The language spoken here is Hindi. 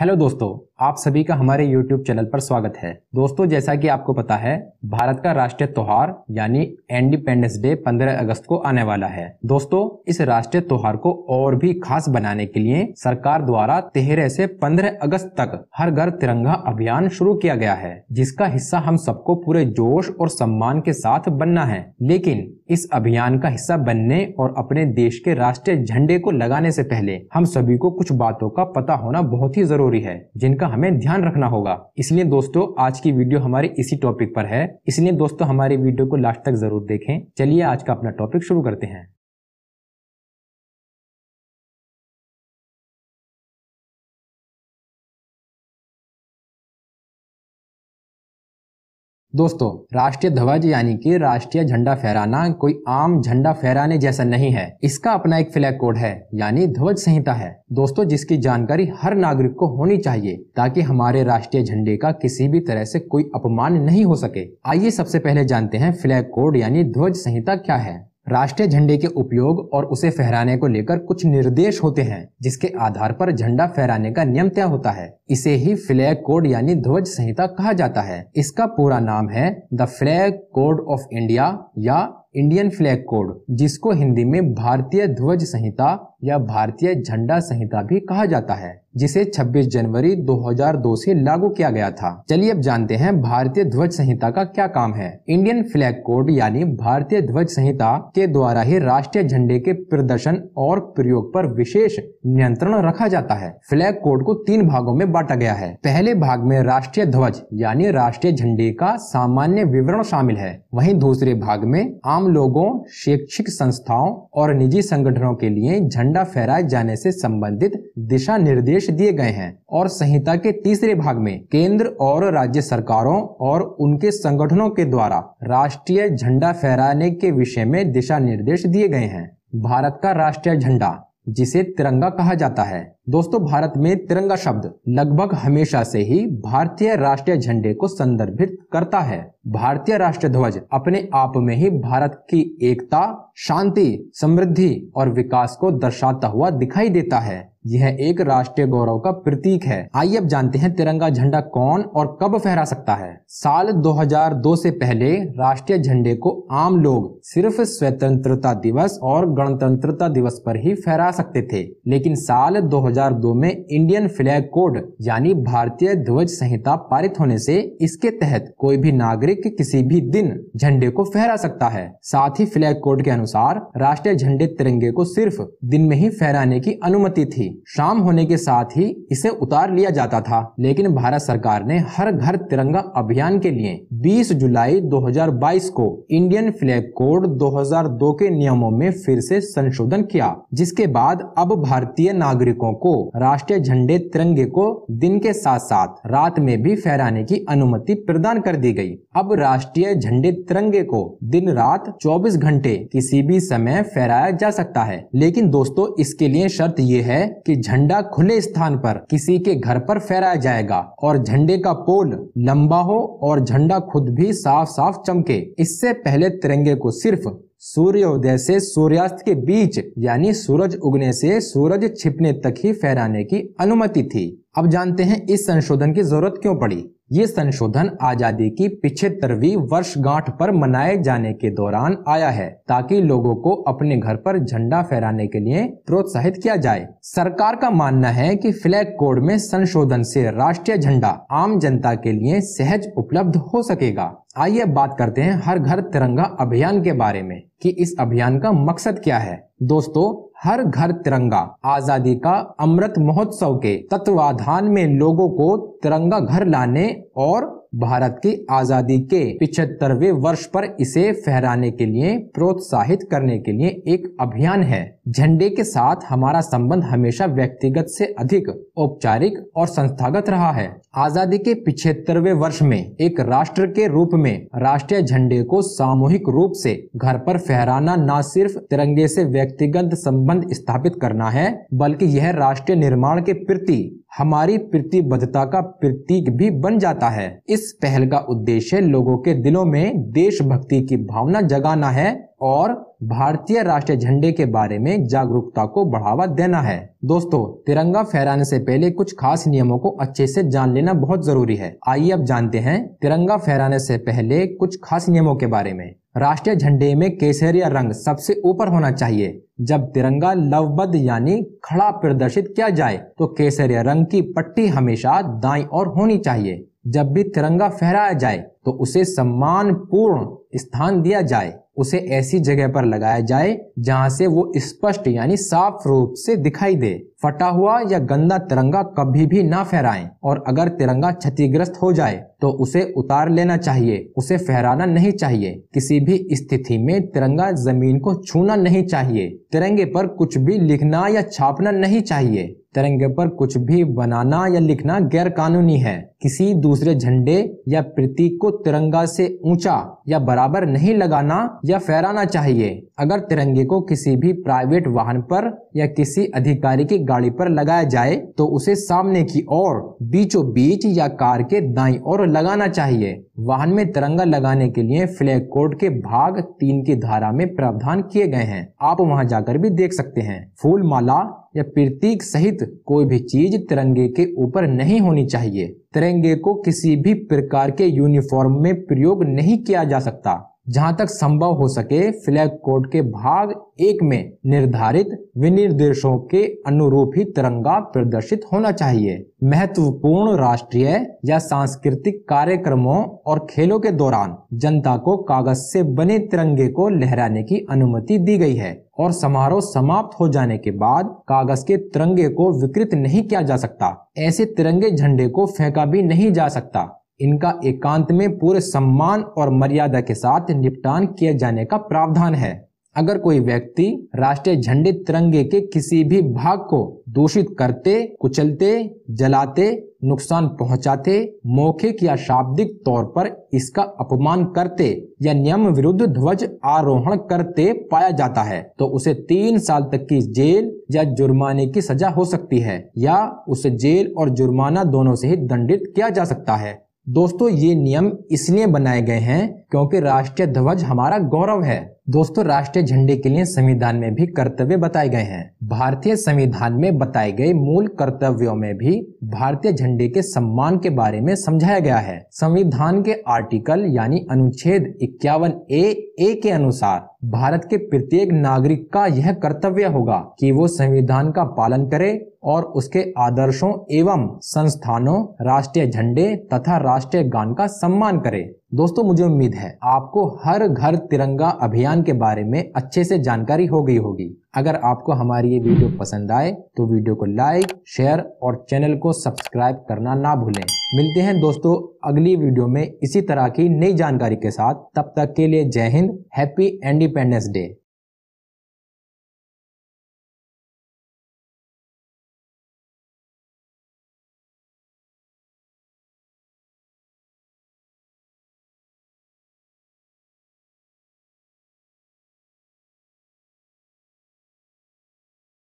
हेलो दोस्तों आप सभी का हमारे यूट्यूब चैनल पर स्वागत है दोस्तों जैसा कि आपको पता है भारत का राष्ट्रीय त्योहार यानी इंडिपेंडेंस डे 15 अगस्त को आने वाला है दोस्तों इस राष्ट्रीय त्योहार को और भी खास बनाने के लिए सरकार द्वारा तेरह से 15 अगस्त तक हर घर तिरंगा अभियान शुरू किया गया है जिसका हिस्सा हम सबको पूरे जोश और सम्मान के साथ बनना है लेकिन इस अभियान का हिस्सा बनने और अपने देश के राष्ट्रीय झंडे को लगाने से पहले हम सभी को कुछ बातों का पता होना बहुत ही जरूरी है जिनका हमें ध्यान रखना होगा इसलिए दोस्तों आज की वीडियो हमारे इसी टॉपिक पर है इसलिए दोस्तों हमारी वीडियो को लास्ट तक जरूर देखें चलिए आज का अपना टॉपिक शुरू करते हैं दोस्तों राष्ट्रीय ध्वज यानी कि राष्ट्रीय झंडा फहराना कोई आम झंडा फहराने जैसा नहीं है इसका अपना एक फ्लैग कोड है यानी ध्वज संहिता है दोस्तों जिसकी जानकारी हर नागरिक को होनी चाहिए ताकि हमारे राष्ट्रीय झंडे का किसी भी तरह से कोई अपमान नहीं हो सके आइए सबसे पहले जानते हैं फ्लैग कोड यानी ध्वज संहिता क्या है राष्ट्रीय झंडे के उपयोग और उसे फहराने को लेकर कुछ निर्देश होते हैं जिसके आधार पर झंडा फहराने का नियम तय होता है इसे ही फ्लैग कोड यानी ध्वज संहिता कहा जाता है इसका पूरा नाम है the flag code of India या इंडियन फ्लैग कोड जिसको हिंदी में भारतीय ध्वज संहिता या भारतीय झंडा संहिता भी कहा जाता है जिसे 26 जनवरी 2002 से लागू किया गया था चलिए अब जानते हैं भारतीय ध्वज संहिता का क्या काम है इंडियन फ्लैग कोड यानी भारतीय ध्वज संहिता के द्वारा ही राष्ट्रीय झंडे के प्रदर्शन और प्रयोग पर विशेष नियंत्रण रखा जाता है फ्लैग कोड को तीन भागों में बांटा गया है पहले भाग में राष्ट्रीय ध्वज यानी राष्ट्रीय झंडे का सामान्य विवरण शामिल है वही दूसरे भाग में आम लोगों शैक्षिक संस्थाओं और निजी संगठनों के लिए झंडे झंडा फहराए जाने से संबंधित दिशा निर्देश दिए गए हैं और संहिता के तीसरे भाग में केंद्र और राज्य सरकारों और उनके संगठनों के द्वारा राष्ट्रीय झंडा फहराने के विषय में दिशा निर्देश दिए गए हैं भारत का राष्ट्रीय झंडा जिसे तिरंगा कहा जाता है दोस्तों भारत में तिरंगा शब्द लगभग हमेशा से ही भारतीय राष्ट्रीय झंडे को संदर्भित करता है भारतीय राष्ट्रीय ध्वज अपने आप में ही भारत की एकता शांति समृद्धि और विकास को दर्शाता हुआ दिखाई देता है यह एक राष्ट्रीय गौरव का प्रतीक है आइए अब जानते हैं तिरंगा झंडा कौन और कब फहरा सकता है साल 2002 से पहले राष्ट्रीय झंडे को आम लोग सिर्फ स्वतंत्रता दिवस और गणतंत्रता दिवस पर ही फहरा सकते थे लेकिन साल 2002 में इंडियन फ्लैग कोड यानी भारतीय ध्वज संहिता पारित होने से इसके तहत कोई भी नागरिक किसी भी दिन झंडे को फहरा सकता है साथ ही फ्लैग कोड के अनुसार राष्ट्रीय झंडे तिरंगे को सिर्फ दिन में ही फहराने की अनुमति थी शाम होने के साथ ही इसे उतार लिया जाता था लेकिन भारत सरकार ने हर घर तिरंगा अभियान के लिए 20 जुलाई 2022 को इंडियन फ्लैग कोड 2002 के नियमों में फिर से संशोधन किया जिसके बाद अब भारतीय नागरिकों को राष्ट्रीय झंडे तिरंगे को दिन के साथ साथ रात में भी फहराने की अनुमति प्रदान कर दी गई अब राष्ट्रीय झंडे तिरंगे को दिन रात 24 घंटे किसी भी समय फहराया जा सकता है लेकिन दोस्तों इसके लिए शर्त ये है कि झंडा खुले स्थान पर किसी के घर पर फहराया जाएगा और झंडे का पोल लंबा हो और झंडा खुद भी साफ साफ चमके इससे पहले तिरंगे को सिर्फ सूर्योदय से सूर्यास्त के बीच यानी सूरज उगने से सूरज छिपने तक ही फहराने की अनुमति थी अब जानते हैं इस संशोधन की जरूरत क्यों पड़ी ये संशोधन आजादी की पिछहत्तरवी वर्षगांठ पर मनाए जाने के दौरान आया है ताकि लोगों को अपने घर पर झंडा फहराने के लिए प्रोत्साहित किया जाए सरकार का मानना है कि फ्लैग कोड में संशोधन से राष्ट्रीय झंडा आम जनता के लिए सहज उपलब्ध हो सकेगा आइए बात करते हैं हर घर तिरंगा अभियान के बारे में कि इस अभियान का मकसद क्या है दोस्तों हर घर तिरंगा आजादी का अमृत महोत्सव के तत्वाधान में लोगों को तिरंगा घर लाने और भारत की आजादी के पिछहत्तरवे वर्ष पर इसे फहराने के लिए प्रोत्साहित करने के लिए एक अभियान है झंडे के साथ हमारा संबंध हमेशा व्यक्तिगत से अधिक औपचारिक और संस्थागत रहा है आजादी के पिछहत्तरवे वर्ष में एक राष्ट्र के रूप में राष्ट्रीय झंडे को सामूहिक रूप से घर पर फहराना न सिर्फ तिरंगे से व्यक्तिगत संबंध स्थापित करना है बल्कि यह राष्ट्रीय निर्माण के प्रति हमारी प्रतिबद्धता का प्रतीक भी बन जाता है इस पहल का उद्देश्य लोगों के दिलों में देशभक्ति की भावना जगाना है और भारतीय राष्ट्रीय झंडे के बारे में जागरूकता को बढ़ावा देना है दोस्तों तिरंगा फहराने से पहले कुछ खास नियमों को अच्छे से जान लेना बहुत जरूरी है आइए अब जानते हैं तिरंगा फहराने से पहले कुछ खास नियमों के बारे में राष्ट्रीय झंडे में केसरिया रंग सबसे ऊपर होना चाहिए जब तिरंगा लवबद्ध यानी खड़ा प्रदर्शित किया जाए तो केसरिया रंग की पट्टी हमेशा दाई और होनी चाहिए जब भी तिरंगा फहराया जाए तो उसे सम्मान पूर्ण स्थान दिया जाए उसे ऐसी जगह पर लगाया जाए जहां से वो स्पष्ट यानी साफ रूप से दिखाई दे फटा हुआ या गंदा तिरंगा कभी भी ना फहराएं और अगर तिरंगा क्षतिग्रस्त हो जाए तो उसे उतार लेना चाहिए उसे फहराना नहीं चाहिए किसी भी स्थिति में तिरंगा जमीन को छूना नहीं चाहिए तिरंगे पर कुछ भी लिखना या छापना नहीं चाहिए तिरंगे पर कुछ भी बनाना या लिखना गैर कानूनी है किसी दूसरे झंडे या प्रतीक को तिरंगा से ऊंचा या बराबर नहीं लगाना या फहराना चाहिए अगर तिरंगे को किसी भी प्राइवेट वाहन पर या किसी अधिकारी की गाड़ी पर लगाया जाए तो उसे सामने की ओर बीचों बीच या कार के दाई और लगाना चाहिए वाहन में तिरंगा लगाने के लिए फ्लैग कोड के भाग तीन की धारा में प्रावधान किए गए हैं आप वहां जाकर भी देख सकते हैं फूल माला या प्रतीक सहित कोई भी चीज तिरंगे के ऊपर नहीं होनी चाहिए तिरंगे को किसी भी प्रकार के यूनिफॉर्म में प्रयोग नहीं किया जा सकता जहां तक संभव हो सके फ्लैग कोड के भाग एक में निर्धारित विनिर्देशों के अनुरूप ही तिरंगा प्रदर्शित होना चाहिए महत्वपूर्ण राष्ट्रीय या सांस्कृतिक कार्यक्रमों और खेलों के दौरान जनता को कागज से बने तिरंगे को लहराने की अनुमति दी गई है और समारोह समाप्त हो जाने के बाद कागज के तिरंगे को विकृत नहीं किया जा सकता ऐसे तिरंगे झंडे को फेंका भी नहीं जा सकता इनका एकांत में पूरे सम्मान और मर्यादा के साथ निपटान किए जाने का प्रावधान है अगर कोई व्यक्ति राष्ट्रीय झंडे तिरंगे के किसी भी भाग को दूषित करते कुचलते जलाते नुकसान पहुंचाते मौखिक या शाब्दिक तौर पर इसका अपमान करते या नियम विरुद्ध ध्वज आरोहण करते पाया जाता है तो उसे तीन साल तक की जेल या जुर्माने की सजा हो सकती है या उसे जेल और जुर्माना दोनों से ही दंडित किया जा सकता है दोस्तों ये नियम इसलिए बनाए गए हैं क्योंकि राष्ट्रीय ध्वज हमारा गौरव है दोस्तों राष्ट्रीय झंडे के लिए संविधान में भी कर्तव्य बताए गए हैं भारतीय संविधान में बताए गए मूल कर्तव्यों में भी भारतीय झंडे के सम्मान के बारे में समझाया गया है संविधान के आर्टिकल यानी अनुच्छेद इक्यावन ए ए के अनुसार भारत के प्रत्येक नागरिक का यह कर्तव्य होगा कि वो संविधान का पालन करे और उसके आदर्शों एवं संस्थानों राष्ट्रीय झंडे तथा राष्ट्रीय गान का सम्मान करे दोस्तों मुझे उम्मीद है आपको हर घर तिरंगा अभियान के बारे में अच्छे से जानकारी हो गई होगी अगर आपको हमारी ये वीडियो पसंद आए तो वीडियो को लाइक शेयर और चैनल को सब्सक्राइब करना ना भूलें मिलते हैं दोस्तों अगली वीडियो में इसी तरह की नई जानकारी के साथ तब तक के लिए जय हिंद हैप्पी इंडिपेंडेंस डे